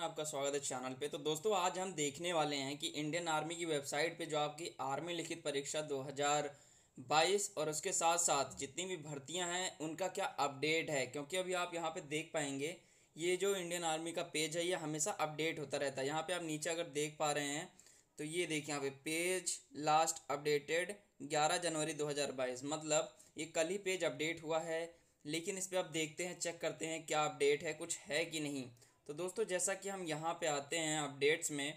में आपका स्वागत है चैनल पे तो दोस्तों आज हम देखने वाले हैं कि इंडियन आर्मी की वेबसाइट पे जो आपकी आर्मी लिखित परीक्षा 2022 और उसके साथ साथ जितनी भी भर्तियां हैं उनका क्या अपडेट है क्योंकि अभी आप यहां पे देख पाएंगे ये जो इंडियन आर्मी का पेज है ये हमेशा अपडेट होता रहता है यहाँ पर आप नीचे अगर देख पा रहे हैं तो ये देखिए यहाँ पे पेज लास्ट अपडेटेड ग्यारह जनवरी दो मतलब ये कल ही पेज अपडेट हुआ है लेकिन इस पर आप देखते हैं चेक करते हैं क्या अपडेट है कुछ है कि नहीं तो दोस्तों जैसा कि हम यहाँ पे आते हैं अपडेट्स में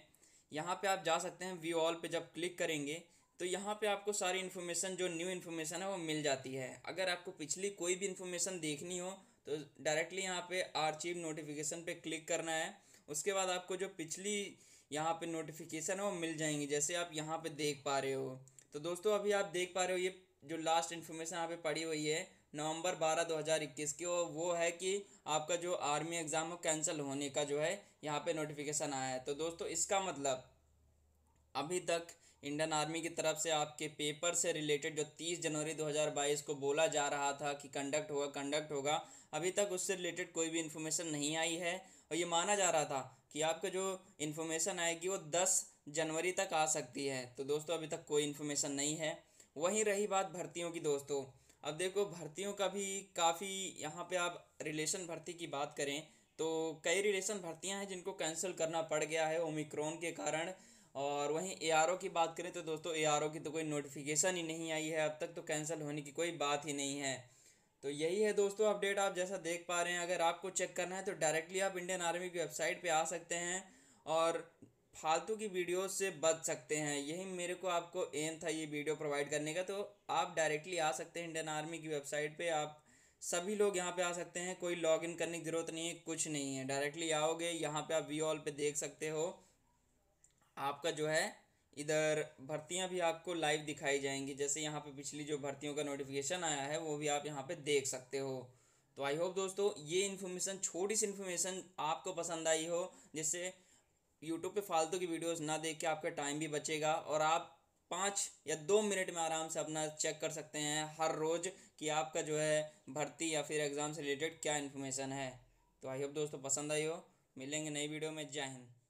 यहाँ पे आप जा सकते हैं व्यू ऑल पे जब क्लिक करेंगे तो यहाँ पे आपको सारी इन्फॉर्मेशन जो न्यू इन्फॉर्मेशन है वो मिल जाती है अगर आपको पिछली कोई भी इन्फॉर्मेशन देखनी हो तो डायरेक्टली यहाँ पे आर्चिव नोटिफिकेशन पे क्लिक करना है उसके बाद आपको जो पिछली यहाँ पे नोटिफिकेशन है वो मिल जाएंगी जैसे आप यहाँ पे देख पा रहे हो तो दोस्तों अभी आप देख पा रहे हो ये जो लास्ट इन्फॉर्मेशन यहाँ पे पड़ी हुई है नवंबर हज़ार इक्कीस की वो वो है कि आपका जो आर्मी एग्ज़ाम हो कैंसिल होने का जो है यहाँ पे नोटिफिकेशन आया है तो दोस्तों इसका मतलब अभी तक इंडियन आर्मी की तरफ से आपके पेपर से रिलेटेड जो तीस जनवरी दो हज़ार बाईस को बोला जा रहा था कि कंडक्ट होगा कंडक्ट होगा अभी तक उससे रिलेटेड कोई भी इन्फॉर्मेशन नहीं आई है और ये माना जा रहा था कि आपका जो इन्फॉर्मेशन आएगी वो दस जनवरी तक आ सकती है तो दोस्तों अभी तक कोई इन्फॉर्मेशन नहीं है वहीं रही बात भर्तियों की दोस्तों अब देखो भर्तियों का भी काफ़ी यहाँ पे आप रिलेशन भर्ती की बात करें तो कई रिलेशन भर्तियाँ हैं जिनको कैंसिल करना पड़ गया है ओमिक्रोन के कारण और वहीं ए की बात करें तो दोस्तों ए की तो कोई नोटिफिकेशन ही नहीं आई है अब तक तो कैंसिल होने की कोई बात ही नहीं है तो यही है दोस्तों अपडेट आप जैसा देख पा रहे हैं अगर आपको चेक करना है तो डायरेक्टली आप इंडियन आर्मी की वेबसाइट पे आ सकते हैं और फालतू की वीडियो से बच सकते हैं यही मेरे को आपको एम था ये वीडियो प्रोवाइड करने का तो आप डायरेक्टली आ सकते हैं इंडियन आर्मी की वेबसाइट पे आप सभी लोग यहाँ पे आ सकते हैं कोई लॉग इन करने की ज़रूरत नहीं है कुछ नहीं है डायरेक्टली आओगे यहाँ पे आप वी ऑल पे देख सकते हो आपका जो है इधर भर्तियाँ भी आपको लाइव दिखाई जाएंगी जैसे यहाँ पे पिछली जो भर्तियों का नोटिफिकेशन आया है वो भी आप यहाँ पे देख सकते हो तो आई होप दोस्तों ये इन्फॉर्मेशन छोटी सी इन्फॉर्मेशन आपको पसंद आई हो जिससे यूट्यूब पे फालतू की वीडियोस ना देख के आपका टाइम भी बचेगा और आप पाँच या दो मिनट में आराम से अपना चेक कर सकते हैं हर रोज़ कि आपका जो है भर्ती या फिर एग्ज़ाम से रिलेटेड क्या इन्फॉर्मेशन है तो आई होप दोस्तों पसंद आई हो मिलेंगे नई वीडियो में जय हिंद